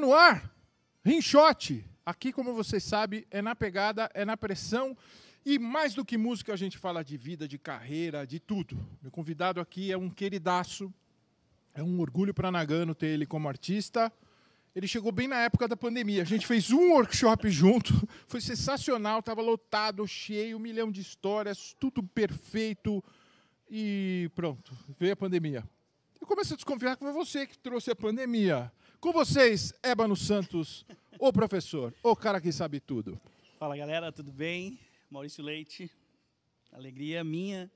no ar? Rinchote. Aqui, como vocês sabem, é na pegada, é na pressão. E mais do que música, a gente fala de vida, de carreira, de tudo. Meu convidado aqui é um queridaço. É um orgulho para Nagano ter ele como artista. Ele chegou bem na época da pandemia. A gente fez um workshop junto, foi sensacional, estava lotado, cheio, um milhão de histórias, tudo perfeito. E pronto, veio a pandemia. Eu começo a desconfiar que foi você que trouxe a pandemia. Com vocês, Ébano Santos, o professor, o cara que sabe tudo. Fala galera, tudo bem? Maurício Leite, alegria minha,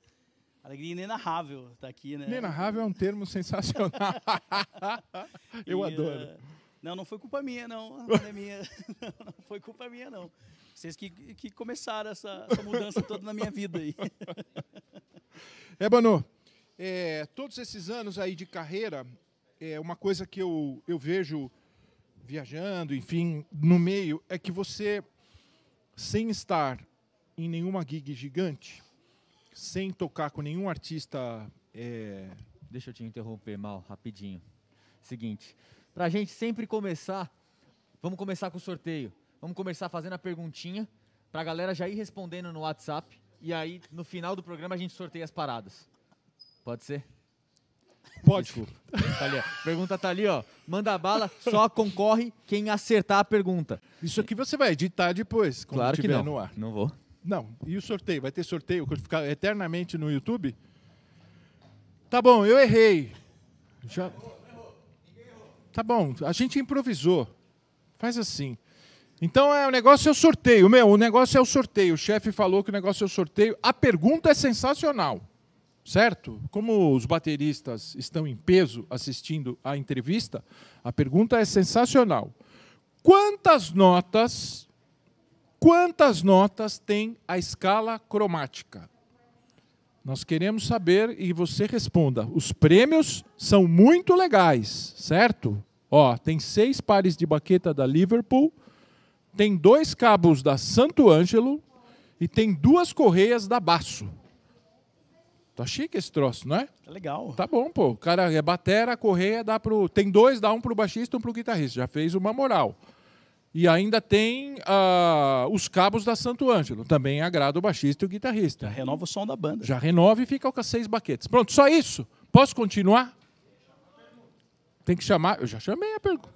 alegria inenarrável estar tá aqui, né? Inenarrável é um termo sensacional. Eu e, adoro. Uh, não, não foi culpa minha, não. não pandemia. É não, não foi culpa minha, não. Vocês que, que começaram essa, essa mudança toda na minha vida aí. Ébano, é, eh, todos esses anos aí de carreira, é uma coisa que eu, eu vejo viajando, enfim, no meio, é que você, sem estar em nenhuma gig gigante, sem tocar com nenhum artista. É... Deixa eu te interromper mal, rapidinho. Seguinte, para a gente sempre começar, vamos começar com o sorteio. Vamos começar fazendo a perguntinha para a galera já ir respondendo no WhatsApp. E aí, no final do programa, a gente sorteia as paradas. Pode ser? Pode. Tá ali, pergunta tá ali, ó. Manda bala, só concorre quem acertar a pergunta. Isso aqui você vai editar depois, quando claro que não. no ar. Não vou. Não, e o sorteio? Vai ter sorteio que ficar eternamente no YouTube? Tá bom, eu errei. Já... Tá bom, a gente improvisou. Faz assim. Então é o negócio é o sorteio, meu. O negócio é o sorteio. O chefe falou que o negócio é o sorteio. A pergunta é sensacional certo? Como os bateristas estão em peso assistindo à entrevista, a pergunta é sensacional. Quantas notas, quantas notas tem a escala cromática? Nós queremos saber e você responda. Os prêmios são muito legais, certo? Ó, tem seis pares de baqueta da Liverpool, tem dois cabos da Santo Ângelo e tem duas correias da Basso. Tá chique esse troço, não é? Tá legal. Tá bom, pô. O cara é batera, correia, dá pro. Tem dois, dá um pro baixista e um pro guitarrista. Já fez uma moral. E ainda tem uh, os cabos da Santo Ângelo. Também agrada o baixista e o guitarrista. Já renova o som da banda. Já renova e fica com as seis baquetes. Pronto, só isso. Posso continuar? Tem que chamar. Eu já chamei a pergunta.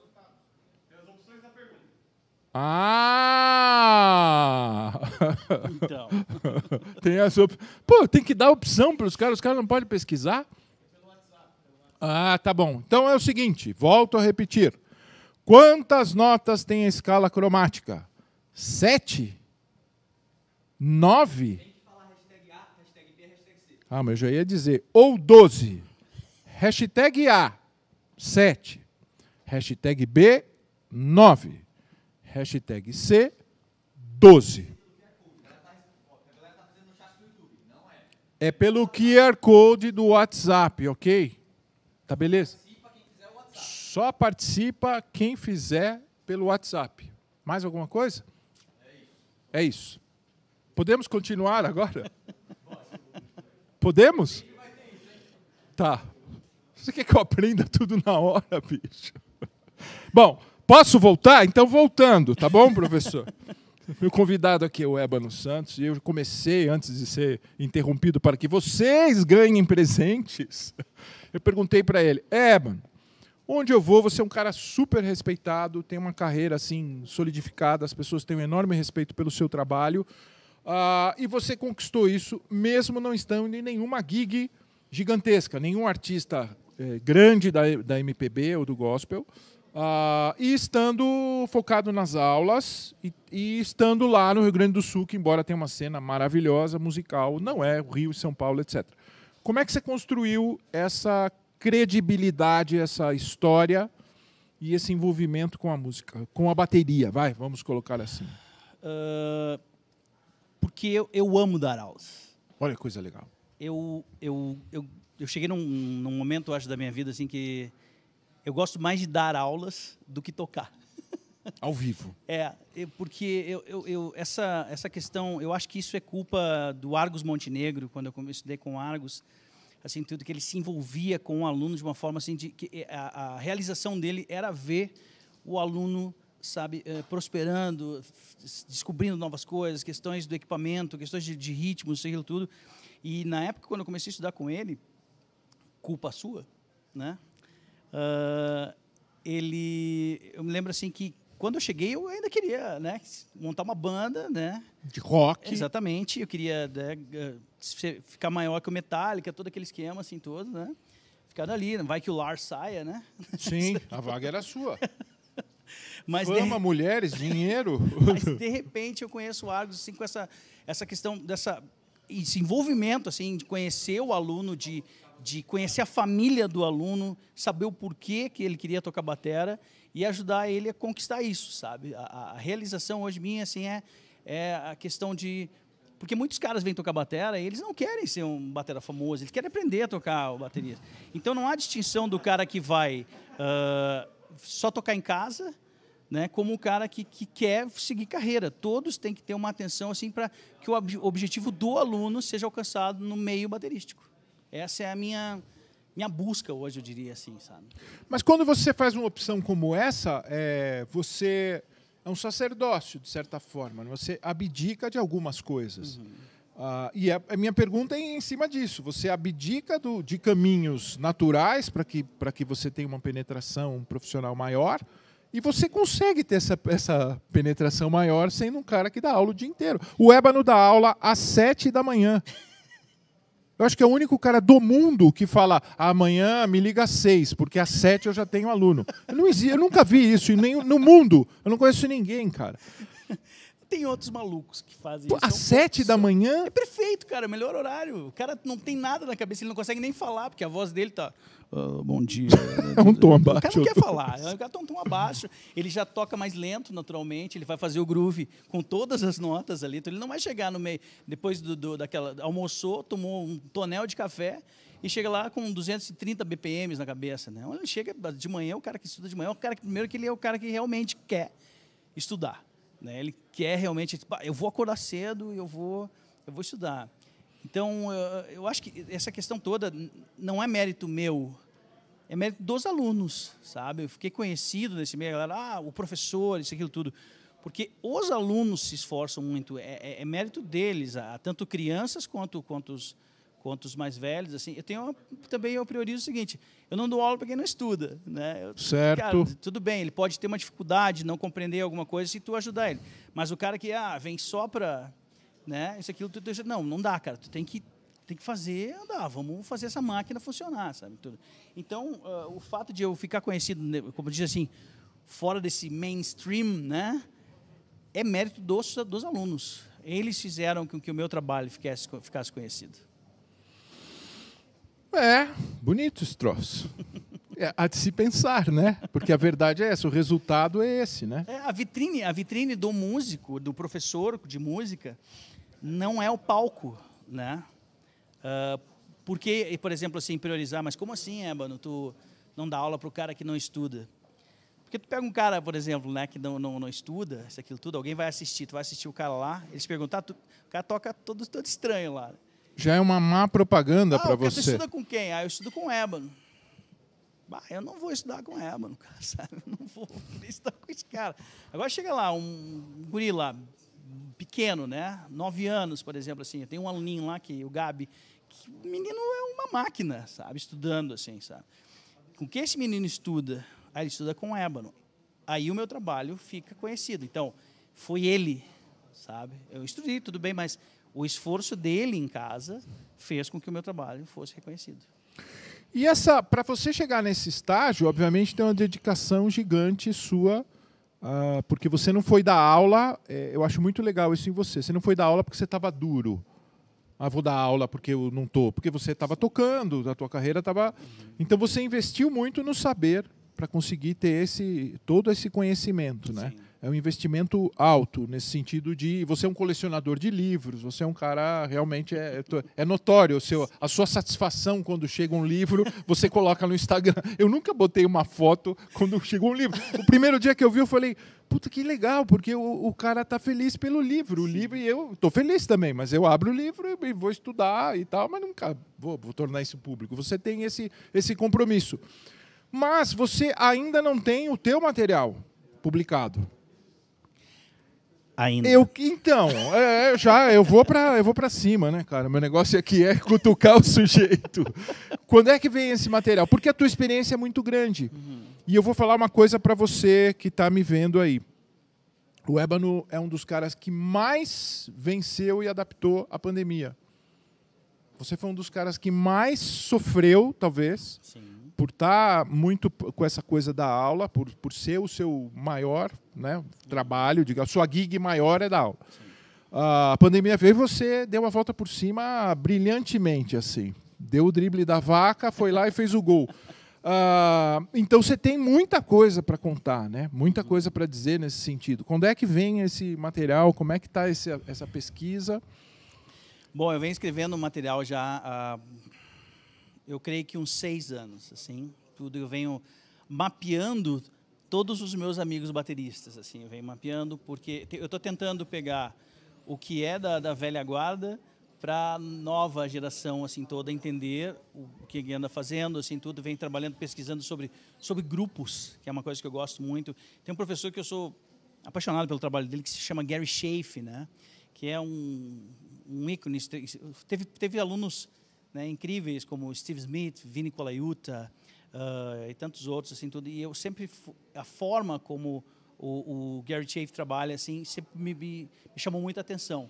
Ah! Então. tem essa op... Pô, tem que dar opção para os caras, os caras não podem pesquisar? Ah, tá bom. Então é o seguinte, volto a repetir. Quantas notas tem a escala cromática? Sete? Nove? Ah, mas eu já ia dizer. Ou doze. Hashtag A, sete. Hashtag B, nove. Hashtag C12. É pelo QR Code do WhatsApp, ok? Tá beleza? Só participa quem fizer pelo WhatsApp. Mais alguma coisa? É isso. Podemos continuar agora? Podemos? Tá. Você quer que eu aprenda tudo na hora, bicho? Bom, Posso voltar? Então, voltando, tá bom, professor? Meu convidado aqui é o Ébano Santos e eu comecei, antes de ser interrompido para que vocês ganhem presentes, eu perguntei para ele, Ébano, onde eu vou, você é um cara super respeitado, tem uma carreira assim solidificada, as pessoas têm um enorme respeito pelo seu trabalho uh, e você conquistou isso mesmo não estando em nenhuma gig gigantesca, nenhum artista eh, grande da, da MPB ou do gospel, Uh, e estando focado nas aulas e, e, estando lá no Rio Grande do Sul, que embora tenha uma cena maravilhosa, musical, não é Rio Rio, São Paulo, etc. Como é que você construiu essa credibilidade, essa história e esse envolvimento com a música, com a bateria? Vai, vamos colocar assim. Uh, porque eu, eu amo dar aulas. Olha que coisa legal. Eu, eu, eu, eu cheguei num, num momento, acho, da minha vida assim que eu gosto mais de dar aulas do que tocar. Ao vivo. É, porque eu, eu, eu, essa, essa questão, eu acho que isso é culpa do Argos Montenegro, quando eu comecei com o Argos, assim, tudo que ele se envolvia com o aluno de uma forma assim, de, que eh, a, a realização dele era ver o aluno, sabe, é, prosperando, descobrindo novas coisas, questões do equipamento, questões de, de ritmo, sei lá tudo. E na época, quando eu comecei a estudar com ele, culpa sua, né? Uh, ele, eu me lembro assim que quando eu cheguei eu ainda queria, né, montar uma banda, né? De rock. Exatamente. Eu queria né, ficar maior que o Metallica, todo aquele esquema assim todo, né? Ficar dali, vai que o Lars saia, né? Sim, a vaga era sua. Mas Fama, de... mulheres, dinheiro. Mas de repente eu conheço o Argos assim, com essa, essa questão dessa esse envolvimento assim de conhecer o aluno de de conhecer a família do aluno, saber o porquê que ele queria tocar batera e ajudar ele a conquistar isso, sabe? A, a realização hoje minha assim é, é a questão de porque muitos caras vêm tocar batera e eles não querem ser um batera famoso, eles querem aprender a tocar bateria. Então não há distinção do cara que vai uh, só tocar em casa, né, como o cara que, que quer seguir carreira. Todos têm que ter uma atenção assim para que o ob objetivo do aluno seja alcançado no meio baterístico. Essa é a minha minha busca hoje, eu diria assim, sabe? Mas quando você faz uma opção como essa, é, você é um sacerdócio, de certa forma. Né? Você abdica de algumas coisas. Uhum. Uh, e a, a, minha pergunta é em cima disso. Você abdica do, de caminhos naturais para que, para que você tenha uma penetração profissional maior e você consegue ter essa, essa penetração maior sendo um cara que dá aula o dia inteiro. O Ébano dá aula às sete da manhã. Eu acho que é o único cara do mundo que fala amanhã me liga às seis, porque às sete eu já tenho aluno. Eu, não, eu nunca vi isso nem no mundo. Eu não conheço ninguém, cara. Tem outros malucos que fazem Pô, isso. É às sete é um da manhã? É perfeito, cara. É melhor horário. O cara não tem nada na cabeça, ele não consegue nem falar, porque a voz dele tá. Ah, bom dia. é um tom abaixo. O cara não quer falar, o é cara um tom abaixo. Ele já toca mais lento, naturalmente, ele vai fazer o groove com todas as notas ali. Então ele não vai chegar no meio, depois do, do daquela. Almoçou, tomou um tonel de café e chega lá com 230 BPMs na cabeça. Né? Ele chega de manhã, o cara que estuda de manhã, o cara que, primeiro que ele é o cara que realmente quer estudar. Né? Ele quer realmente. Tipo, ah, eu vou acordar cedo, eu vou, eu vou estudar. Então, eh, eu acho que essa questão toda não é mérito meu, é mérito dos alunos, sabe? Eu fiquei conhecido nesse meio, a galera, ah, o professor, isso, aquilo, tudo. Porque os alunos se esforçam muito, é, é, é mérito deles, tanto crianças quanto, quanto, os, quanto os mais velhos. Assim. Eu tenho uma, também eu priorizo o seguinte: eu não dou aula para quem não estuda. Né? Eu, certo. Cara, tudo bem, ele pode ter uma dificuldade, não compreender alguma coisa, se tu ajudar ele. Mas o cara que ah, vem só para né? Isso aquilo tu deixa, não, não dá, cara. Tu tem que tem que fazer andar, vamos fazer essa máquina funcionar, sabe? Tudo. Então, uh, o fato de eu ficar conhecido, né, como diz assim, fora desse mainstream, né? É mérito dos, dos alunos. Eles fizeram com que o meu trabalho ficasse, ficasse conhecido. É, bonito esse troço. É, há de se pensar, né? Porque a verdade é essa, o resultado é esse, né? É, a vitrine, a vitrine do músico, do professor de música, não é o palco, né? Uh, ah, porque, por exemplo, assim, priorizar, mas como assim, Ébano, tu não dá aula para o cara que não estuda? Porque tu pega um cara, por exemplo, né, que não, não, não estuda, isso, aquilo tudo, alguém vai assistir, tu vai assistir o cara lá, eles perguntar, ah, tu, o cara toca todo, todo estranho lá. Já é uma má propaganda ah, para você. Tu estuda com quem? Ah, eu estudo com o Ébano. Bah, eu não vou estudar com Ebano, cara, sabe? Eu não vou estudar com esse cara. Agora chega lá, um guri lá, pequeno, né? Nove anos, por exemplo, assim. Tem um aluninho lá que o Gabi, que o menino é uma máquina, sabe? Estudando, assim, sabe? Com que esse menino estuda? Aí ele estuda com ébano. Aí o meu trabalho fica conhecido. Então, foi ele, sabe? Eu estudei, tudo bem, mas o esforço dele em casa fez com que o meu trabalho fosse reconhecido. E essa, para você chegar nesse estágio, obviamente tem uma dedicação gigante sua ah, porque você não foi dar aula. É, eu acho muito legal isso em você. Você não foi dar aula porque você estava duro. Ah, vou dar aula porque eu não tô, porque você estava tocando, a tua carreira estava. Uhum. Então você investiu muito no saber para conseguir ter esse todo esse conhecimento, né? é um investimento alto, nesse sentido de você é um colecionador de livros, você é um cara realmente. É, é, é notório o seu, a sua satisfação quando chega um livro, você coloca no Instagram. Eu nunca botei uma foto quando chegou um livro. O primeiro dia que eu vi, eu falei. Puta que legal, porque o, o cara tá feliz pelo livro. O livro e eu tô feliz também, mas eu abro o livro e vou estudar e tal, mas nunca vou, vou tornar isso público. Você tem esse, esse compromisso. Mas você ainda não tem o teu material publicado ainda. Eu então, é, é já eu vou para eu vou para cima, né, cara? Meu negócio aqui é cutucar o sujeito. Quando é que vem esse material? Porque a tua experiência é muito grande. Uhum. E eu vou falar uma coisa para você que está me vendo aí. O Ébano é um dos caras que mais venceu e adaptou a pandemia. Você foi um dos caras que mais sofreu, talvez. Sim por estar tá muito com essa coisa da aula, por, por ser o seu maior né, trabalho, diga, a sua gig maior é da aula. Uh, a pandemia veio e você deu uma volta por cima brilhantemente, assim. Deu o drible da vaca, foi lá e fez o gol. Uh, então você tem muita coisa para contar, né? Muita uhum. coisa para dizer nesse sentido. Quando é que vem esse material? Como é que está essa pesquisa? Bom, eu venho escrevendo material já há eu creio que uns seis anos, assim, tudo eu venho mapeando todos os meus amigos bateristas, assim, eu venho mapeando porque eu estou tentando pegar o que é da, da velha guarda para nova geração assim toda entender o que ele anda fazendo assim tudo vem trabalhando pesquisando sobre sobre grupos que é uma coisa que eu gosto muito tem um professor que eu sou apaixonado pelo trabalho dele que se chama Gary Schaeff né que é um, um ícone teve teve alunos né, incríveis como Steve Smith, Vini Colaiuta uh, e tantos outros assim tudo. E eu sempre a forma como o, o Gary Chafe trabalha assim sempre me, me, chamou muita atenção.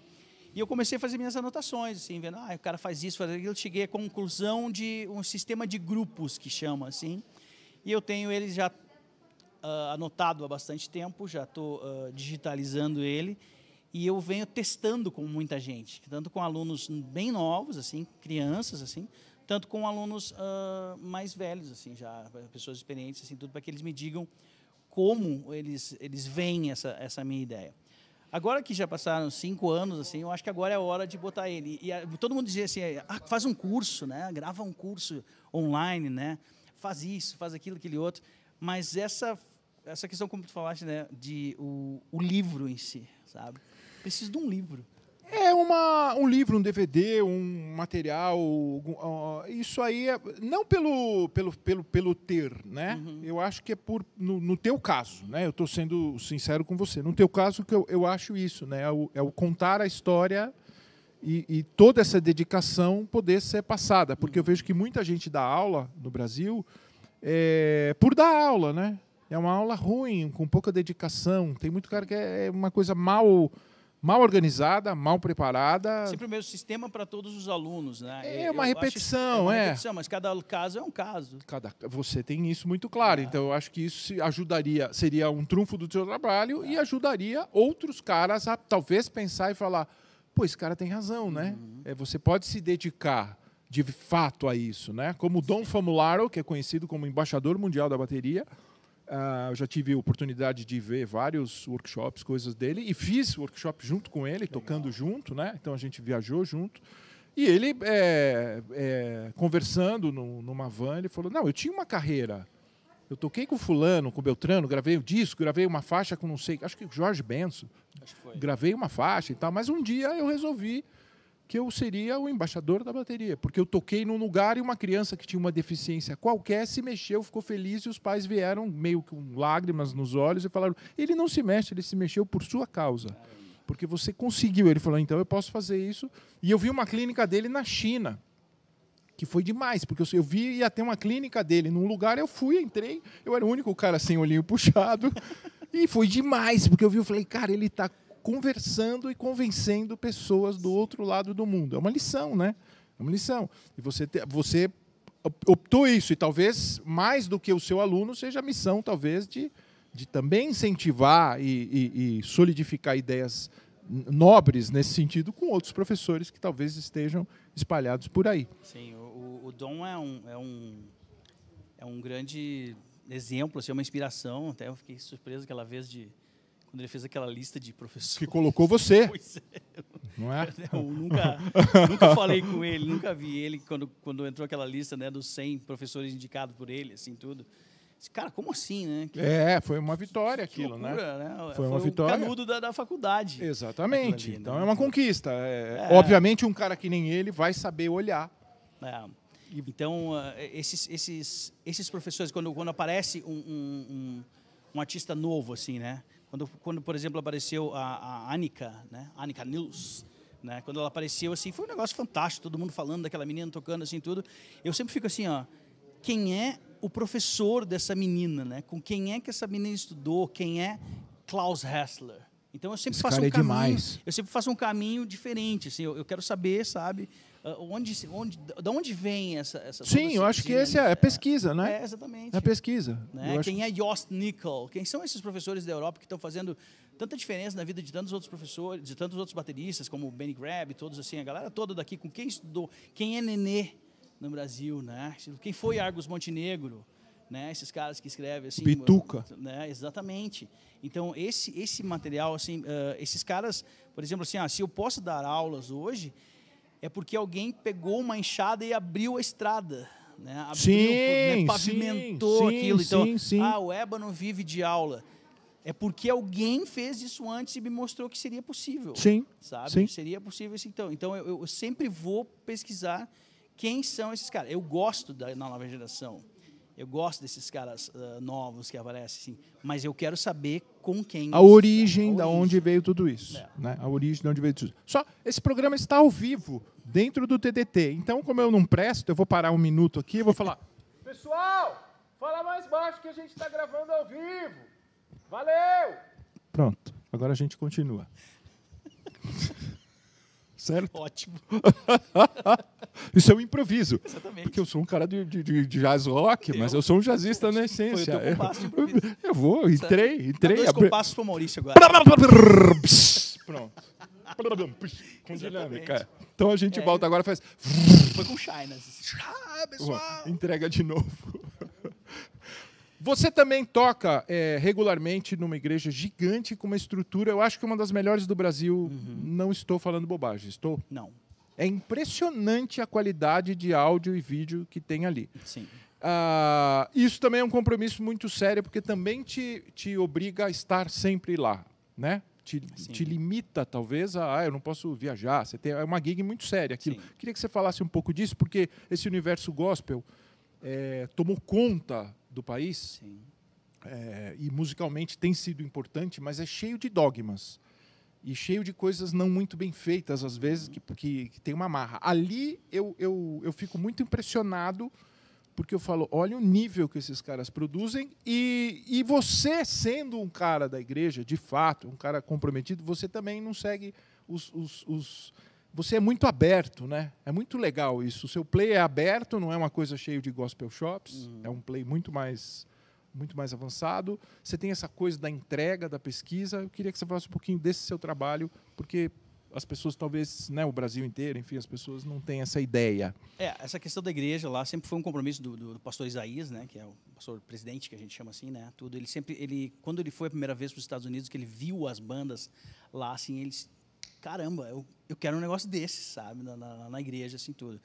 E eu comecei a fazer minhas anotações, assim, vendo, ah, o cara faz isso, faz aquilo. Cheguei à conclusão de um sistema de grupos que chama, assim. E eu tenho ele já uh, anotado há bastante tempo, já estou uh, ah, digitalizando ele e eu venho testando com muita gente, tanto com alunos bem novos, assim, crianças, assim, tanto com alunos uh, mais velhos, assim, já pessoas experientes, assim, tudo para que eles me digam como eles eles veem essa essa minha ideia. Agora que já passaram cinco anos, assim, eu acho que agora é a hora de botar ele. E a, todo mundo dizia assim, ah, faz um curso, né? Grava um curso online, né? Faz isso, faz aquilo, aquele outro. Mas essa essa questão, como tu falaste, né? De o, o livro em si, sabe? Preciso de um livro. É uma, um livro, um DVD, um material. Uh, isso aí é, não pelo, pelo, pelo, pelo ter, né? Uhum. Eu acho que é por. No, no teu caso, né? Eu estou sendo sincero com você. No teu caso, que eu, eu acho isso, né? É o, é o contar a história e, e, toda essa dedicação poder ser passada. Porque eu uhum. vejo que muita gente dá aula no Brasil é, por dar aula, né? É uma aula ruim, com pouca dedicação. Tem muito cara que é, é uma coisa mal mal organizada, mal preparada. Sempre o mesmo sistema para todos os alunos, né? É uma eu é repetição, é. Uma repetição, mas cada caso é um caso. Cada, você tem isso muito claro. É. Então eu acho que isso ajudaria, seria um trunfo do seu trabalho é. e ajudaria outros caras a talvez pensar e falar, pô, esse cara tem razão, né? Uhum. É, você pode se dedicar de fato a isso, né? Como Dom Famularo, que é conhecido como embaixador mundial da bateria, Uh, eu já tive oportunidade de ver vários workshops, coisas dele, e fiz workshop junto com ele, Legal. tocando junto, né? Então a gente viajou junto. E ele, é, é, conversando no, numa van, ele falou: Não, eu tinha uma carreira. Eu toquei com Fulano, com Beltrano, gravei o um disco, gravei uma faixa com não sei, acho que Jorge Benson. Gravei uma faixa e tal, mas um dia eu resolvi que eu seria o embaixador da bateria, porque eu toquei num lugar e uma criança que tinha uma deficiência qualquer se mexeu, ficou feliz e os pais vieram meio com lágrimas nos olhos e falaram: ele não se mexe, ele se mexeu por sua causa, porque você conseguiu. Ele falou: então eu posso fazer isso. E eu vi uma clínica dele na China. Que foi demais, porque eu vi ia ter uma clínica dele num lugar, eu fui, entrei, eu era o único cara sem olhinho puxado. e foi demais, porque eu vi, eu falei, cara, ele está conversando e convencendo pessoas do outro lado do mundo. É uma lição, né? É uma lição. E você, te, você optou isso, e talvez mais do que o seu aluno seja a missão, talvez, de, de também incentivar e, e, e solidificar ideias nobres nesse sentido com outros professores que talvez estejam espalhados por aí. Sim, o, o Dom é um, é, um, é um grande exemplo, assim, é uma inspiração. Até eu fiquei surpreso aquela vez de quando ele fez aquela lista de professores. Que colocou você. Pois é. Não é? Eu nunca, nunca falei com ele, nunca vi ele quando, quando entrou aquela lista né, dos 100 professores indicados por ele, assim, tudo. Cara, como assim, né? Que, é, foi uma vitória aquilo, né? loucura, né? né? Foi, foi uma um vitória. Foi canudo da, da faculdade. Exatamente. Ali, então né? é uma conquista. É, é. Obviamente, um cara que nem ele vai saber olhar. É. Então, eh, esses, esses, esses professores, quando, quando aparece um, um, um, um artista novo, assim, né? Quando, quando por exemplo, apareceu a, a Anica, né? Anica News, né? Quando ela apareceu, assim, foi um negócio fantástico, todo mundo falando daquela menina, tocando, assim, tudo. Eu sempre fico assim, ó, quem é o professor dessa menina, né? Com quem é que essa menina estudou? Quem é Klaus Hessler? Então eu sempre Esse faço um é caminho, demais. eu sempre faço um caminho diferente, assim, eu, eu quero saber, sabe? Ah, onde, onde, da onde vem essa, essa Sim, eu acho que esse é, né? é pesquisa, né? É, exatamente. É pesquisa. Né? Quem acho... é Jost Nickel? Quem são esses professores da Europa que estão fazendo tanta diferença na vida de tantos outros professores, de tantos outros bateristas, como o Benny Grab, todos assim, a galera toda daqui, com quem estudou, quem é nenê no Brasil, né? Quem foi Argos Montenegro? Né, esses caras que escrevem assim, Pituca. Né, exatamente. Então esse esse material assim, uh, esses caras, por exemplo, assim, ah, se eu posso dar aulas hoje, é porque alguém pegou uma enxada e abriu a estrada. Né? Abriu, sim, né? pavimentou sim, aquilo. então, sim. ah, o Ébano vive de aula. É porque alguém fez isso antes e me mostrou que seria possível. Sim. Sabe? Sim. Seria possível assim, então. Então eu, eu sempre vou pesquisar quem são esses caras. Eu gosto da nova geração. Eu gosto desses caras uh, novos que aparecem, mas eu quero saber com quem. A origem, é. a origem. da onde veio tudo isso. É. Né? A origem de onde veio tudo isso. Só, esse programa está ao vivo, dentro do TDT. Então, como eu não presto, eu vou parar um minuto aqui e vou falar. Pessoal, fala mais baixo que a gente está gravando ao vivo. Valeu! Pronto, agora a gente continua. certo? Ótimo. Isso é um improviso. Exatamente. Porque eu sou um cara de, de, de jazz rock, eu, mas eu sou um jazzista na essência. Eu, eu, vou, tá. entrei, tá entrei. Dá dois abri... compassos pro Maurício agora. Pronto. Dinâmica, então a gente é. volta agora e faz. Foi com China. Ah, pessoal. Entrega de novo. Você também toca é, regularmente numa igreja gigante com uma estrutura, eu acho que uma das melhores do Brasil. Uhum. Não estou falando bobagem, estou? Não. É impressionante a qualidade de áudio e vídeo que tem ali. Sim. Ah, isso também é um compromisso muito sério, porque também te, te obriga a estar sempre lá, né? Te, te limita, talvez, a ah, eu não posso viajar. Você tem, é uma gig muito séria aquilo. Sim. Queria que você falasse um pouco disso, porque esse universo gospel é, tomou conta do país. É, e musicalmente tem sido importante, mas é cheio de dogmas. E cheio de coisas não muito bem feitas, às vezes, que, que, que tem uma marra. Ali eu, eu, eu fico muito impressionado porque eu falo, olha o nível que esses caras produzem e, e você sendo um cara da igreja, de fato, um cara comprometido, você também não segue os, os, os você é muito aberto, né? É muito legal isso. O seu play é aberto, não é uma coisa cheia de gospel shops, uhum. é um play muito mais muito mais avançado. Você tem essa coisa da entrega, da pesquisa. Eu queria que você falasse um pouquinho desse seu trabalho, porque as pessoas talvez, né, o Brasil inteiro, enfim, as pessoas não têm essa ideia. É, essa questão da igreja lá sempre foi um compromisso do, do, do pastor Isaías, né, que é o pastor presidente que a gente chama assim, né, tudo. Ele sempre, ele, quando ele foi a primeira vez para os Estados Unidos, que ele viu as bandas lá, assim, eles caramba, eu, eu quero um negócio desse, sabe, na, na, na igreja, assim, tudo.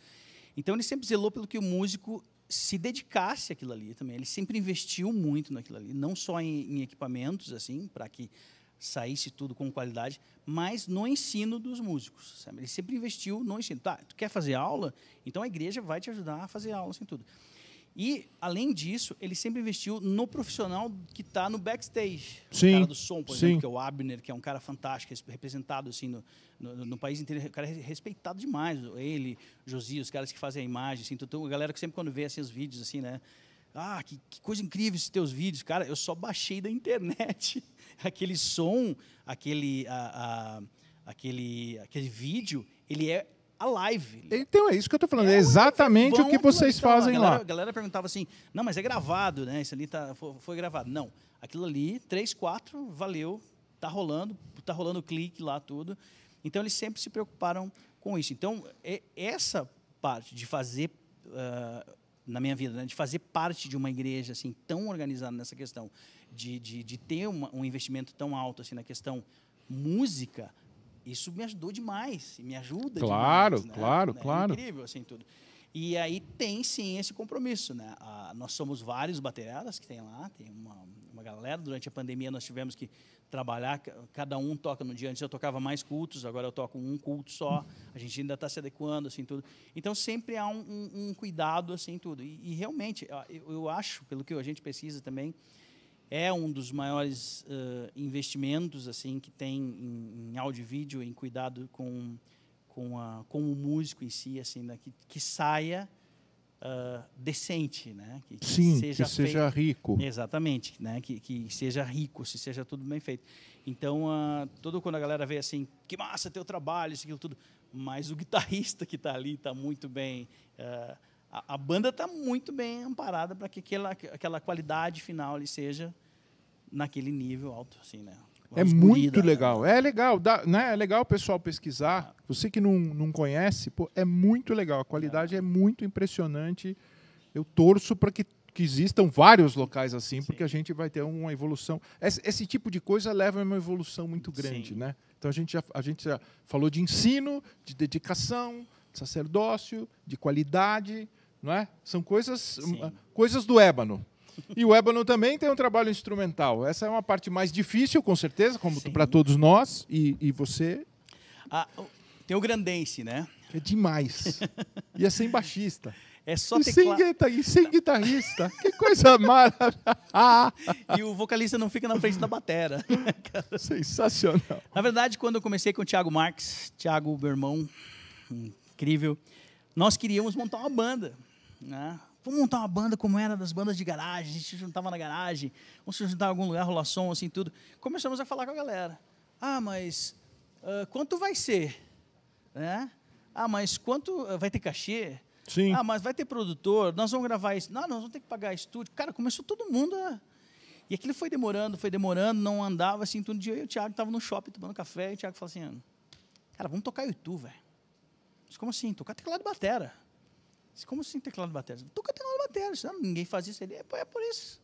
Então, ele sempre zelou pelo que o músico se dedicasse àquilo ali também. Ele sempre investiu muito naquilo ali, não só em, em equipamentos, assim, para que saísse tudo com qualidade, mas no ensino dos músicos. Sabe? Ele sempre investiu no ensino. Tá, tu quer fazer aula? Então a igreja vai te ajudar a fazer aula, assim, tudo. E, além disso, ele sempre investiu no profissional que está no backstage. Sim. O cara do som, por exemplo, Sim. que é o Abner, que é um cara fantástico, representado assim no, no, no país inteiro. O cara é respeitado demais. Ele, Josias, os caras que fazem a imagem. Assim, tudo, a galera que sempre quando vê assim, os vídeos, assim, né? Ah, que, que coisa incrível esses teus vídeos. Cara, eu só baixei da internet aquele som, aquele, a, a, aquele, aquele vídeo. Ele é a live. Então é isso que eu tô falando, é, é exatamente o que vocês fazem lá. A galera, a galera perguntava assim: não, mas é gravado, né? Isso ali tá, foi, foi gravado. Não, aquilo ali, 3, 4, valeu, tá rolando, tá rolando clique lá, tudo. Então eles sempre se preocuparam com isso. Então, é, essa parte de fazer. Uh, na minha vida, né? de fazer parte de uma igreja assim tão organizada nessa questão, de, de, de ter uma, um investimento tão alto assim na questão música, isso me ajudou demais, me ajuda claro, demais. Né? Claro, né? claro, é Incrível, assim, tudo. E aí tem, sim, esse compromisso, né? Ah, nós somos vários bateradas que tem lá, tem uma, uma galera. Durante a pandemia nós tivemos que trabalhar, cada um toca no dia. Antes eu tocava mais cultos, agora eu toco um culto só. A gente ainda está se adequando, assim, tudo. Então sempre há um, um, um cuidado, assim, tudo. E, e realmente, eu, eu acho, pelo que a gente precisa também, é um dos maiores uh, investimentos assim que tem em, em áudio e vídeo, em cuidado com, com, a, com o músico em si, assim, né, que, que saia uh, decente, né? Que, que Sim, seja que seja feito, rico. Exatamente, né? Que, que seja rico, se seja tudo bem feito. Então, uh, todo quando a galera vê assim, que massa teu trabalho, isso, aquilo tudo, mas o guitarrista que está ali está muito bem... Uh, a, banda está muito bem amparada para que aquela, aquela qualidade final ali seja naquele nível alto, assim, né? É muito né? legal. É legal, dá, né? É legal o pessoal pesquisar. É. Você que não, não conhece, pô, é muito legal. A qualidade é, é muito impressionante. Eu torço para que, que existam vários locais assim, Sim. porque a gente vai ter uma evolução. Esse, esse, tipo de coisa leva a uma evolução muito grande, Sim. né? Então a gente, já, a gente já falou de ensino, de dedicação, de sacerdócio, de qualidade, não é? São coisas, coisas do ébano. E o Ébano também tem um trabalho instrumental. Essa é uma parte mais difícil, com certeza, como para todos nós. E, e você. Ah, tem o Grandense, né? É demais. e é sem baixista. É só e sem, guita... e sem guitarrista. que coisa maravilhosa. Ah. e o vocalista não fica na frente da batera. Né, Sensacional. Na verdade, quando eu comecei com o Thiago Marques, Thiago, meu irmão, incrível, nós queríamos montar uma banda. Né? Vamos montar uma banda como era das bandas de garagem, a gente se juntava na garagem, vamos se juntar em algum lugar, rolar som, assim, tudo. Começamos a falar com a galera. Ah, mas uh, quanto vai ser? Né? Ah, mas quanto uh, vai ter cachê? Sim. Ah, mas vai ter produtor, nós vamos gravar isso. Não, nós vamos ter que pagar estúdio. Cara, começou todo mundo a... E aquilo foi demorando, foi demorando, não andava, assim, todo dia eu e o Thiago estava no shopping tomando café, e o Thiago falou assim, cara, vamos tocar YouTube, velho. Mas como assim? Tocar teclado e batera. Como assim teclado de bateria? Toca teclado de bateria. ninguém faz isso. Ele, é, é por isso.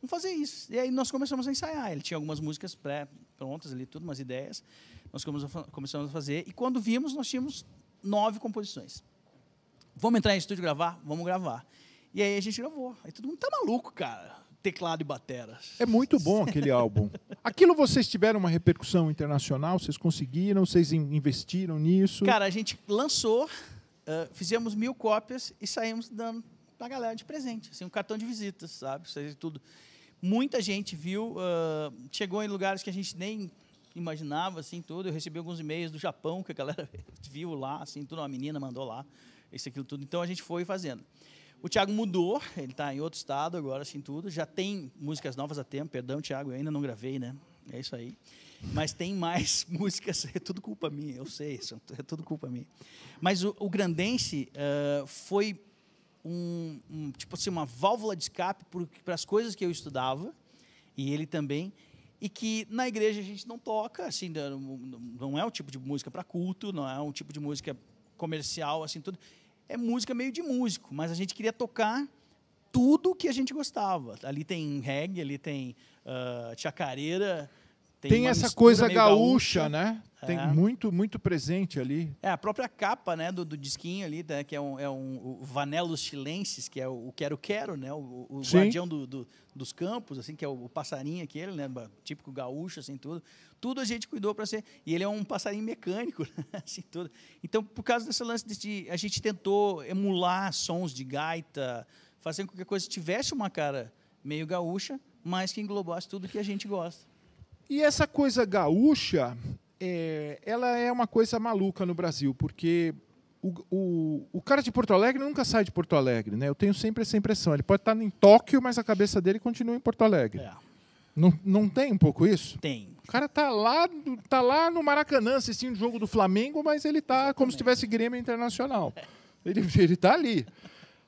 Vamos fazer isso. E aí nós começamos a ensaiar. Ele tinha algumas músicas pré-prontas ali, tudo, umas ideias. Nós começamos a fazer. E quando vimos, nós tínhamos nove composições. Vamos entrar em estúdio gravar? Vamos gravar. E aí a gente gravou. Aí todo mundo tá maluco, cara. Teclado e batera. É muito bom aquele álbum. Aquilo vocês tiveram uma repercussão internacional? Vocês conseguiram? Vocês investiram nisso? Cara, a gente lançou ah, fizemos mil cópias e saímos dando para a galera de presente, assim, um cartão de visitas, sabe? Isso aí tudo. Muita gente viu, uh, chegou em lugares que a gente nem imaginava, assim, tudo. Eu recebi alguns e-mails do Japão que a galera viu lá, assim, tudo. Uma menina mandou lá, isso, aquilo, tudo. Então a gente foi fazendo. O Thiago mudou, ele está em outro estado agora, assim, tudo. Já tem músicas novas há tempo, perdão, Thiago, eu ainda não gravei, né? É isso aí. Mas tem mais músicas, é tudo culpa minha, eu sei, é tudo culpa minha. Mas o, o Grandense uh, foi um, um, tipo assim, uma válvula de escape para as coisas que eu estudava, e ele também, e que na igreja a gente não toca, assim, não, não é um tipo de música para culto, não é um tipo de música comercial, assim, tudo. É música meio de músico, mas a gente queria tocar tudo que a gente gostava. Ali tem reggae, ali tem uh, chacareira. Tem, tem essa coisa gaúcha, gaúcha, né? É. Tem muito, muito presente ali. É, a própria capa né, do, do disquinho ali, né, que é um, é um o Vanelos Chilensis, que é o Quero Quero, né? O, o guardião do, do, dos campos, assim, que é o, o, passarinho aquele, né? Típico gaúcho, assim, tudo. Tudo a gente cuidou para ser. E ele é um passarinho mecânico, né, assim, tudo. Então, por causa desse lance, a gente tentou emular sons de gaita, fazendo com que a coisa tivesse uma cara meio gaúcha, mas que englobasse tudo que a gente gosta. E essa coisa gaúcha, é, ela é uma coisa maluca no Brasil, porque o, o, o, cara de Porto Alegre nunca sai de Porto Alegre, né? Eu tenho sempre essa impressão. Ele pode estar em Tóquio, mas a cabeça dele continua em Porto Alegre. É. Não, não tem um pouco isso? Tem. O cara tá lá, tá lá no Maracanã assistindo o jogo do Flamengo, mas ele tá Exatamente. como se tivesse Grêmio Internacional. Ele, ele tá ali.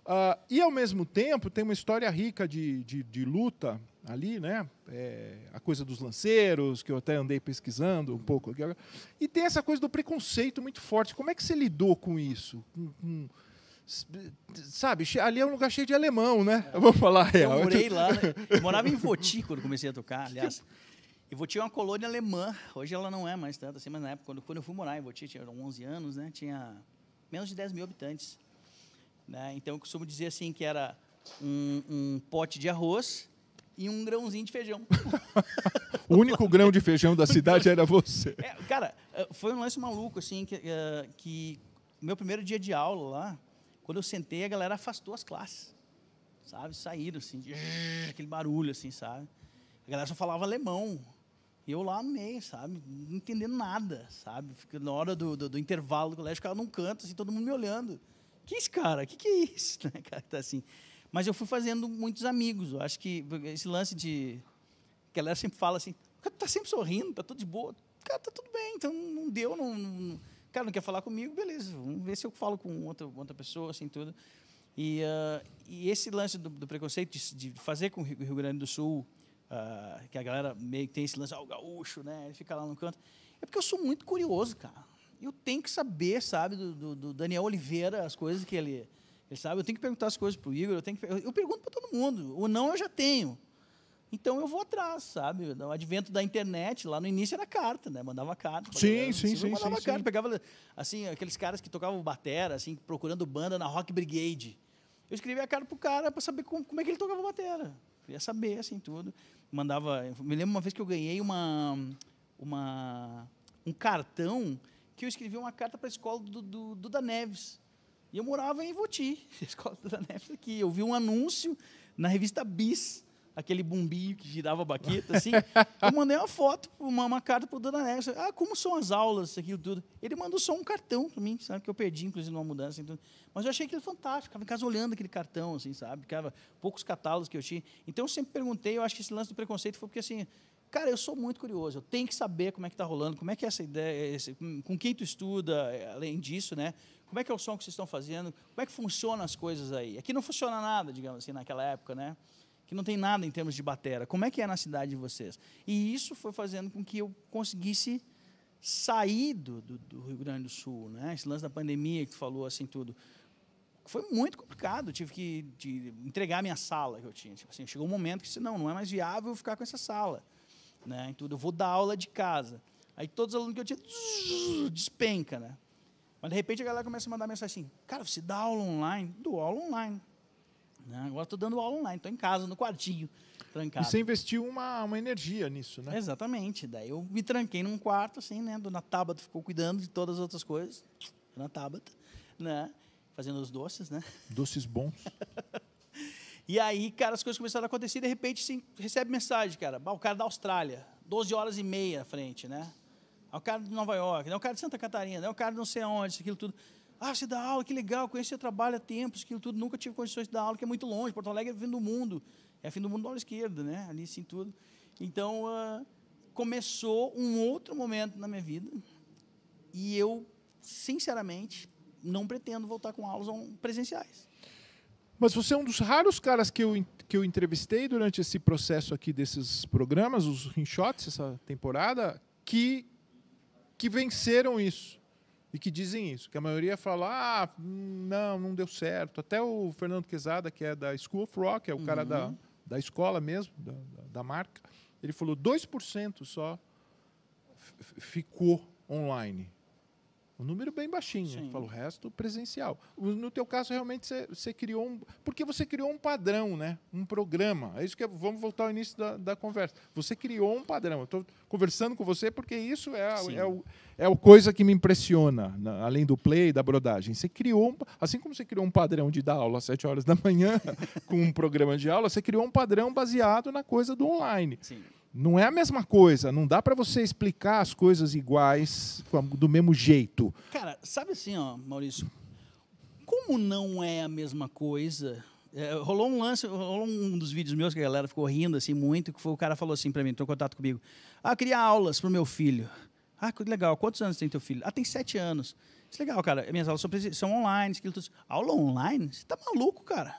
Uh, e ao mesmo tempo tem uma história rica de, de, de luta ali, né? É, a coisa dos lanceiros, que eu até andei pesquisando um pouco. E tem essa coisa do preconceito muito forte. Como é que você lidou com isso? Com, com, sabe, ali é um lugar cheio de alemão, né? É. vou falar real. Eu morei lá, né? eu morava em Voti quando comecei a tocar, aliás. E Voti é uma colônia alemã, hoje ela não é mais tanto assim, mas na época, quando, quando eu fui morar em Voti, tinha 11 anos, né? Tinha menos de 10 mil habitantes. Né? Então, eu costumo dizer assim que era um, um pote de arroz e um grãozinho de feijão. o único grão de feijão da cidade era você. É, cara, eh, foi um lance maluco, assim, que, uh, que meu primeiro dia de aula lá, quando eu sentei, a galera afastou as classes, sabe? Saíram, assim, de... aquele barulho, assim, sabe? A galera só falava alemão. E eu lá no meio, sabe? Não entendendo nada, sabe? Na hora do, do, do intervalo do colégio, ficava num canto, assim, todo mundo me olhando que é isso, cara? Que que é isso? Né, cara, tá assim. Mas eu fui fazendo muitos amigos. Eu acho que esse lance de que a galera sempre fala assim, cara, tá sempre sorrindo, tá tudo de boa. Cara, tá tudo bem, então não deu, não, não cara, não quer falar comigo, beleza, vamos ver se eu falo com outra, outra pessoa, assim, tudo. E, uh, e esse lance do, do preconceito de, de, fazer com o Rio Grande do Sul, uh, que a galera meio que tem esse lance, ah, o gaúcho, né, ele fica lá no canto, é porque eu sou muito curioso, cara eu tenho que saber, sabe, do, do, do Daniel Oliveira, as coisas que ele, ele sabe. Eu tenho que perguntar as coisas para o Igor, eu, tenho que, eu, eu pergunto para todo mundo. O não eu já tenho. Então eu vou atrás, sabe? O advento da internet, lá no início era carta, né? Mandava carta. Sim, sim, sim, sim. Mandava sim, carta, sim. pegava assim, aqueles caras que tocavam batera, assim, procurando banda na Rock Brigade. Eu escrevia a carta pro cara para saber como, como, é que ele tocava batera. Queria saber, assim, tudo. Mandava. Me lembro uma vez que eu ganhei uma. uma um cartão que eu escrevi uma carta para a escola do, do, Duda Neves. E eu morava em Voti, a escola do Duda Neves aqui. Eu vi um anúncio na revista Bis, aquele bombinho que girava a baqueta, assim. eu mandei uma foto, uma, uma carta para o Duda Neves. Ah, como são as aulas, aqui tudo. Ele mandou só um cartão para mim, sabe? Que eu perdi, inclusive, numa mudança. Então, mas eu achei aquilo fantástico. Ficava em casa olhando aquele cartão, assim, sabe? Ficava poucos catálogos que eu tinha. Então, eu sempre perguntei. Eu acho que esse lance do preconceito foi porque, assim, Cara, eu sou muito curioso, eu tenho que saber como é que está rolando, como é que é essa ideia, esse, com quem tu estuda, é, além disso, né? Como é que é o som que vocês estão fazendo, como é que funcionam as coisas aí. Aqui não funciona nada, digamos assim, naquela época, né? Que não tem nada em termos de batera. Como é que é na cidade de vocês? E isso foi fazendo com que eu conseguisse sair do, do, do Rio Grande do Sul, né? Esse lance da pandemia que tu falou, assim, tudo foi muito complicado. Eu tive que entregar a minha sala que eu tinha. Tipo assim, chegou um momento que disse, não, não é mais viável ficar com essa sala né? tudo. Eu vou dar aula de casa. Aí todos os alunos que eu tinha despenca, né? Mas de repente a galera começa a mandar mensagem assim: Cara, você dá aula online? Dou aula online. Né? Agora estou dando aula online, estou em casa, no quartinho, trancado. E você investiu uma, uma energia nisso, né? Exatamente. Daí eu me tranquei num quarto, assim, né? Dona Tabata ficou cuidando de todas as outras coisas. Dona Tabata, né? Fazendo os doces, né? Doces bons. E aí, cara, as coisas começaram a acontecer e de repente sim, recebe mensagem, cara. O cara é da Austrália, 12 horas e meia à frente, né? É o cara de Nova York, né? é o cara de Santa Catarina, né? é o cara de não sei onde, isso, aquilo tudo. Ah, você dá aula, que legal, conheço seu trabalho há tempos, aquilo tudo, nunca tive condições de dar aula, que é muito longe. Porto Alegre é fim do mundo, é fim do mundo da aula esquerda, né? Ali sim tudo. Então, uh, começou um outro momento na minha vida e eu, sinceramente, não pretendo voltar com aulas presenciais. Mas você é um dos raros caras que eu, que eu entrevistei durante esse processo aqui desses programas, os rinshots, essa temporada, que, que venceram isso. E que dizem isso. Que a maioria fala, ah, não, não deu certo. Até o Fernando Quezada, que é da School of Rock, é o uhum. cara da, uhum. da escola mesmo, da, da marca, ele falou 2% só ficou online. Um número bem baixinho. Fala o resto presencial. No teu caso, realmente, você criou um. Porque você criou um padrão, né? Um programa. É isso que. É, vamos voltar ao início da, da conversa. Você criou um padrão. Eu estou conversando com você porque isso é, a, é, o, é o coisa que me impressiona, na, além do play e da brodagem. Você criou. Um, assim como você criou um padrão de dar aula às 7 horas da manhã, com um programa de aula, você criou um padrão baseado na coisa do online. Sim não é a mesma coisa, não dá para você explicar as coisas iguais do mesmo jeito. Cara, sabe assim, ó, Maurício, como não é a mesma coisa? É, rolou um lance, rolou um dos vídeos meus que a galera ficou rindo assim muito, que foi o cara falou assim para mim, entrou em contato comigo. Ah, eu queria aulas pro meu filho. Ah, que legal. Quantos anos tem teu filho? Ah, tem sete anos. Isso é legal, cara. Minhas aulas são online, aquilo tudo. Aula online? Você tá maluco, cara?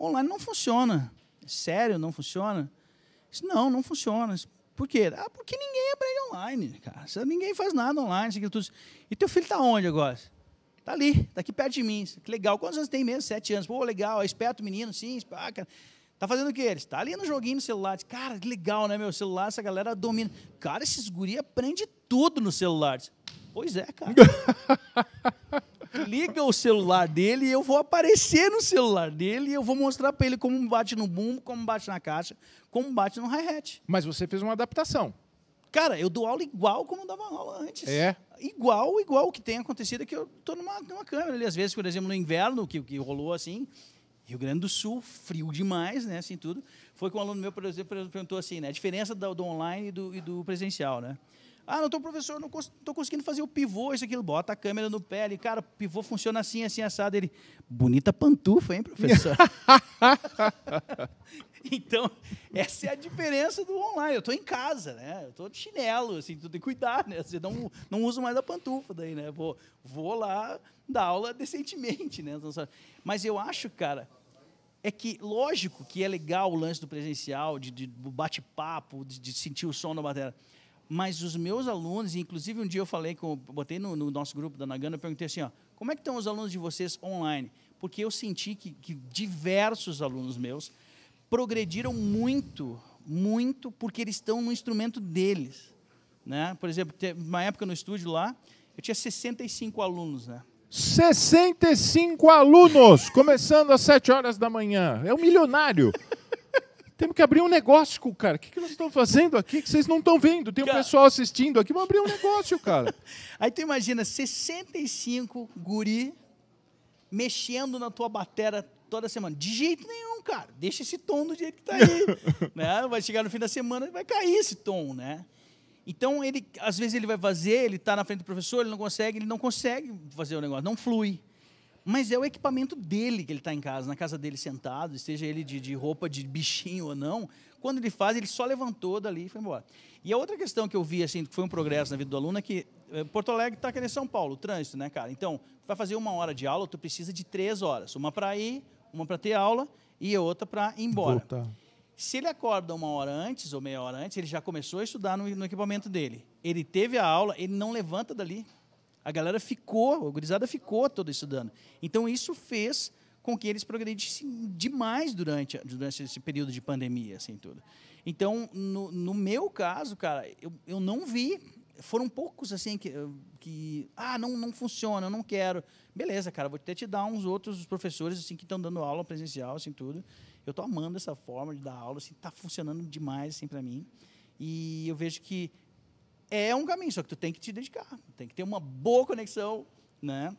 Online não funciona. Sério, não funciona? Disse, não, não funciona. Disse, por quê? Ah, porque ninguém aprende online, cara. Ninguém faz nada online. Isso tudo. E teu filho está onde agora? Está ali, está aqui perto de mim. Que legal. Quantos anos tem mesmo? Sete anos. Pô, legal. É esperto o menino, sim. Espaca. Ah, tá fazendo o que ele? Tá ali no joguinho no celular. cara, que legal, né, meu? celular, essa galera domina. Cara, esses guri aprende tudo no celular. pois é, cara. liga o celular dele e eu vou aparecer no celular dele e eu vou mostrar para ele como bate no bumbo, como bate na caixa, como bate no hi-hat. Mas você fez uma adaptação. Cara, eu dou aula igual como eu dava aula antes. É. Igual, igual o que tem acontecido é que eu tô numa, numa câmera ali. Às vezes, por exemplo, no inverno, que, que rolou assim, Rio Grande do Sul, frio demais, né? Assim tudo. Foi com um aluno meu, por exemplo, perguntou assim, né? A diferença do, do online e do, e do presencial, né? Ah, não estou professor, não estou conseguindo fazer o pivô, isso, aquilo. Bota a câmera no pé ali, cara, pivô funciona assim, assim, assado. Ele, bonita pantufa, hein, professor? então, essa é a diferença do online. Eu estou em casa, né? Eu estou de chinelo, assim, tudo tem que cuidar, né? Você não, não uso mais a pantufa daí, né? Vou, vou lá dar aula decentemente, né? Então, mas eu acho, cara, é que, lógico que é legal o lance do presencial, de, de bate-papo, de, de sentir o som da matéria. Mas os meus alunos, inclusive um dia eu falei, com, botei no, no nosso grupo da Nagana, perguntei assim, ó, como é que estão os alunos de vocês online? Porque eu senti que, que diversos alunos meus progrediram muito, muito, porque eles estão no instrumento deles. Né? Por exemplo, uma época no estúdio lá, eu tinha 65 alunos, né? 65 alunos, começando às 7 horas da manhã. É um milionário. Temos que abrir um negócio, cara. O que, que nós estamos fazendo aqui que vocês não estão vendo? Tem um pessoal assistindo aqui, vamos abrir um negócio, cara. Aí tu imagina, 65 guri mexendo na tua batera toda semana. De jeito nenhum, cara. Deixa esse tom do jeito que tá aí. né? Vai chegar no fim da semana e vai cair esse tom, né? Então, ele, às vezes ele vai fazer, ele está na frente do professor, ele não consegue, ele não consegue fazer o negócio, não flui mas é o equipamento dele que ele está em casa, na casa dele sentado, seja ele de, de, roupa de bichinho ou não. Quando ele faz, ele só levantou dali e foi embora. E a outra questão que eu vi, assim, que foi um progresso na vida do aluno é que eh, Porto Alegre está aqui em São Paulo, o trânsito, né, cara? Então, vai fazer uma hora de aula, tu precisa de três horas. Uma para ir, uma para ter aula e outra para ir embora. Se ele acorda uma hora antes ou meia hora antes, ele já começou a estudar no, no equipamento dele. Ele teve a aula, ele não levanta dali a galera ficou, a gurizada ficou toda estudando. Então isso fez com que eles progredissem demais durante, durante esse período de pandemia, assim, tudo. Então, no, no meu caso, cara, eu, eu não vi foram poucos assim que, que ah não não funciona eu não quero beleza cara vou até te dar uns outros professores assim que estão dando aula presencial assim tudo eu tô amando essa forma de dar aula assim tá funcionando demais assim para mim e eu vejo que é um caminho, só que tu tem que te dedicar, tem que ter uma boa conexão, né?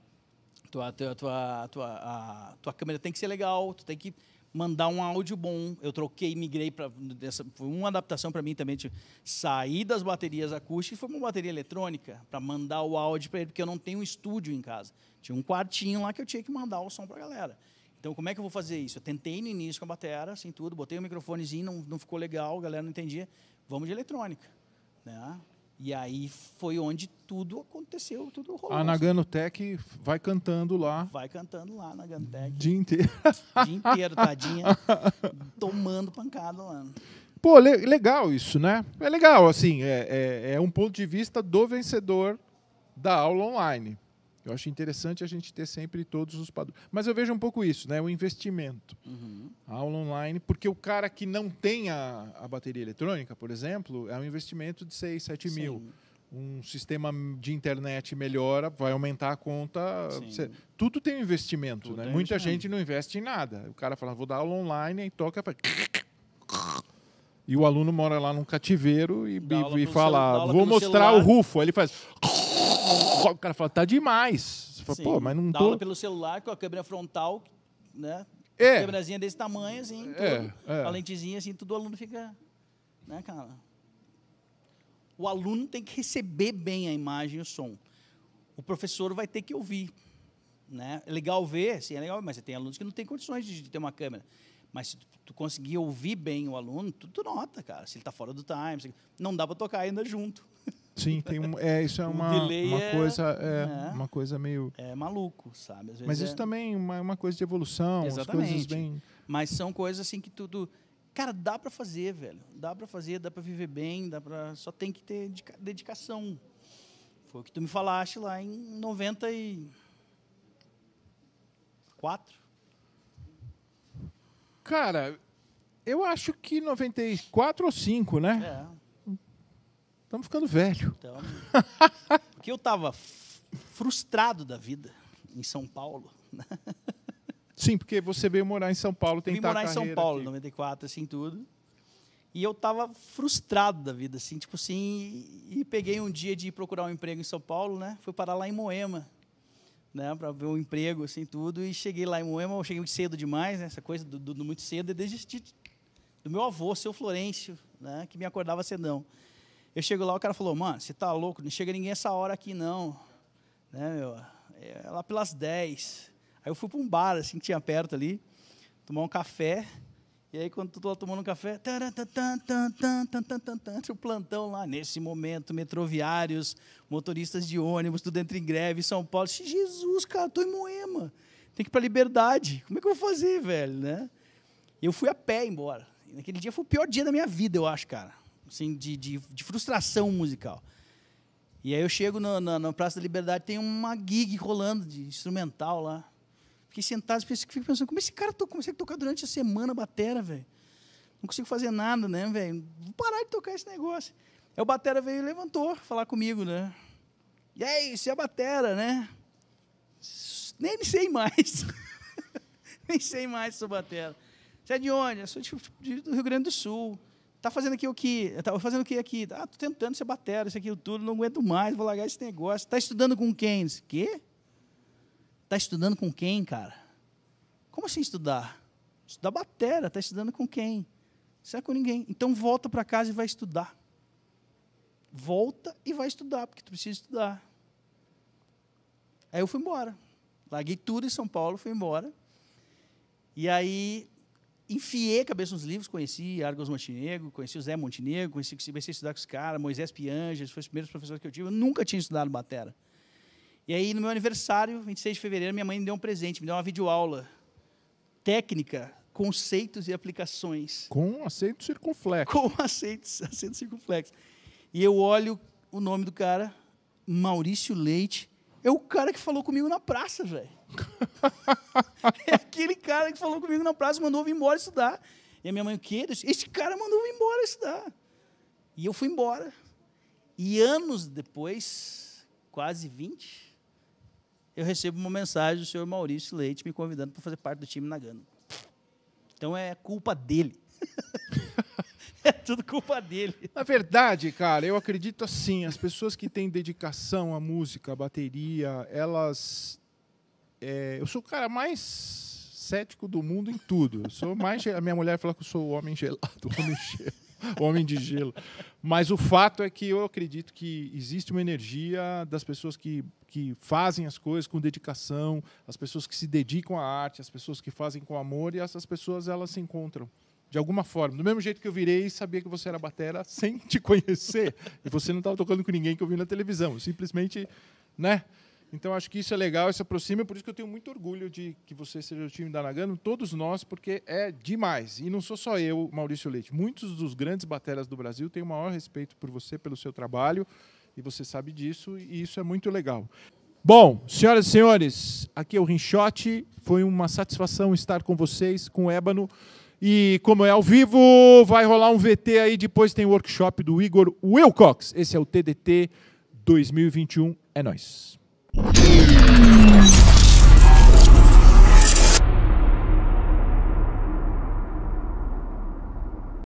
Tua, tua, tua, tua, a, tua câmera tem que ser legal, tu tem que mandar um áudio bom. Eu troquei, migrei para foi uma adaptação para mim também, de sair das baterias acústicas, foi uma bateria eletrônica para mandar o áudio para ele, porque eu não tenho um estúdio em casa. Tinha um quartinho lá que eu tinha que mandar o som para a galera. Então, como é que eu vou fazer isso? Eu tentei no início com a bateria, assim, tudo, botei o microfonezinho, não, não ficou legal, a galera não entendia. Vamos de eletrônica, né? E aí foi onde tudo aconteceu, tudo rolou. A assim. Nagano Tech vai cantando lá. Vai cantando lá Nagano Tech. Dia inteiro. Dia inteiro, tadinha. tomando pancada lá. Pô, le legal isso, né? É legal, assim, é, é, é um ponto de vista do vencedor da aula online. Eu acho interessante a gente ter sempre todos os padrões. Mas eu vejo um pouco isso, né? O investimento. Uhum. A aula online, porque o cara que não tem a, a bateria eletrônica, por exemplo, é um investimento de 6, 7 Sim. mil. Um sistema de internet melhora, vai aumentar a conta. Você, tudo tem um investimento, tudo né? Muita gente não investe em nada. O cara fala, vou dar aula online, e toca... E o aluno mora lá num cativeiro e, e, e fala, vou mostrar celular. o rufo. Aí ele faz... O cara fala, tá demais. Você fala, pô, mas não Dá tô... aula pelo celular com a câmera frontal, né? É. Câmerazinha desse tamanho, assim, é, é. lentezinha, assim, tudo o aluno fica... Né, cara? O aluno tem que receber bem a imagem e o som. O professor vai ter que ouvir. Né? É legal ver, sim, é legal, mas tem alunos que não têm condições de, de ter uma câmera. Mas se tu, tu, conseguir ouvir bem o aluno, tu, tu nota, cara. Se ele está fora do time, não dá para tocar ainda junto. Sim, tem um, é, isso é uma, uma é, coisa é, né? uma coisa meio é maluco, sabe? Mas isso é também é uma, é uma coisa de evolução, Exatamente. as coisas bem. Mas são coisas assim que tudo, cara, dá para fazer, velho. Dá para fazer, dá para viver bem, dá para só tem que ter dedicação. Foi o que tu me falaste lá em 94. Cara, eu acho que 94 ou 5, né? É. Estamos ficando velho. Então, porque eu estava frustrado da vida em São Paulo. Né? Sim, porque você veio morar em São Paulo, tentar Vim morar em São Paulo, aqui. 94, assim, tudo. E eu estava frustrado da vida, assim, tipo assim, e, e peguei um dia de ir procurar um emprego em São Paulo, né? Fui parar lá em Moema, né, para ver um emprego, assim, tudo. E cheguei lá em Moema, eu cheguei cedo demais, né? Essa coisa do, do, do muito cedo, é e desisti do meu avô, seu Florencio, né? Que me acordava cedão. Eu chego lá, o cara falou, mano, você tá louco, não chega ninguém essa hora aqui não. Né, meu? É lá pelas 10. Aí eu fui para um bar, assim, que tinha perto ali, tomar um café. E aí, quando tô lá tá tomando um café, o plantão lá, nesse momento, metroviários, motoristas de ônibus, tudo dentro em greve, São Paulo. Jesus, cara, tô em Moema, tem que ir pra liberdade. Como é que eu vou fazer, velho, né? E eu fui a pé embora. E naquele dia foi o pior dia da minha vida, eu acho, cara assim, de, de, de frustração musical. E aí eu chego no, na, na, Praça da Liberdade, tem uma gig rolando de instrumental lá. Fiquei sentado, fiquei pensando, como esse cara tocou, a tocar durante a semana a batera, velho. Não consigo fazer nada, né, velho? Vou parar de tocar esse negócio. Aí o batera veio e levantou falar comigo, né? E aí, você é batera, né? Nem sei mais. Nem sei mais sou batera. Você é de onde? Eu sou de, tipo, de, do Rio Grande do Sul. Tá fazendo aqui o que? Estava tá fazendo o que aqui? Ah, tô tentando ser batera, isso aqui tudo, não aguento mais, vou largar esse negócio. Tá estudando com quem? Disse, Quê? Tá estudando com quem, cara? Como assim estudar? Estudar batera, tá estudando com quem? Será com ninguém? Então volta para casa e vai estudar. Volta e vai estudar, porque tu precisa estudar. Aí eu fui embora. Larguei tudo em São Paulo, fui embora. E aí enfiei a cabeça nos livros, conheci Argos Montenegro, conheci o Zé Montenegro, conheci, se a estudar com os caras, Moisés Piangas, foi os primeiros professores que eu tive, eu nunca tinha estudado batera. E aí, no meu aniversário, 26 de fevereiro, minha mãe me deu um presente, me deu uma videoaula técnica, conceitos e aplicações. Com acento circunflexo. Com acento, acento circunflexo. E eu olho o nome do cara, Maurício Leite, é o cara que falou comigo na praça, velho é aquele cara que falou comigo na praça, mandou eu vir embora estudar. E a minha mãe, o quê? Esse cara mandou eu vir embora estudar. E eu fui embora. E anos depois, quase 20, eu recebo uma mensagem do senhor Maurício Leite me convidando para fazer parte do time Nagano. Então é culpa dele. é tudo culpa dele. Na verdade, cara, eu acredito assim, as pessoas que têm dedicação à música, à bateria, elas é, eu sou o cara mais cético do mundo em tudo. Eu sou mais. A minha mulher fala que eu sou o homem gelado, o homem gelo. homem de gelo. Mas o fato é que eu acredito que existe uma energia das pessoas que, que fazem as coisas com dedicação, as pessoas que se dedicam à arte, as pessoas que fazem com amor, e essas pessoas elas se encontram. De alguma forma. Do mesmo jeito que eu virei e sabia que você era batera sem te conhecer. e você não estava tocando com ninguém que eu vi na televisão. simplesmente, né? Então acho que isso é legal, se aproxima, por isso que eu tenho muito orgulho de que você seja o time da Nagano, todos nós, porque é demais. E não sou só eu, Maurício Leite. Muitos dos grandes bateras do Brasil têm o maior respeito por você, pelo seu trabalho, e você sabe disso, e isso é muito legal. Bom, senhoras e senhores, aqui é o Rinchote. Foi uma satisfação estar com vocês, com o Ébano. E como é ao vivo, vai rolar um VT aí, depois tem o workshop do Igor Wilcox. Esse é o TDT 2021. É nós. Yeah.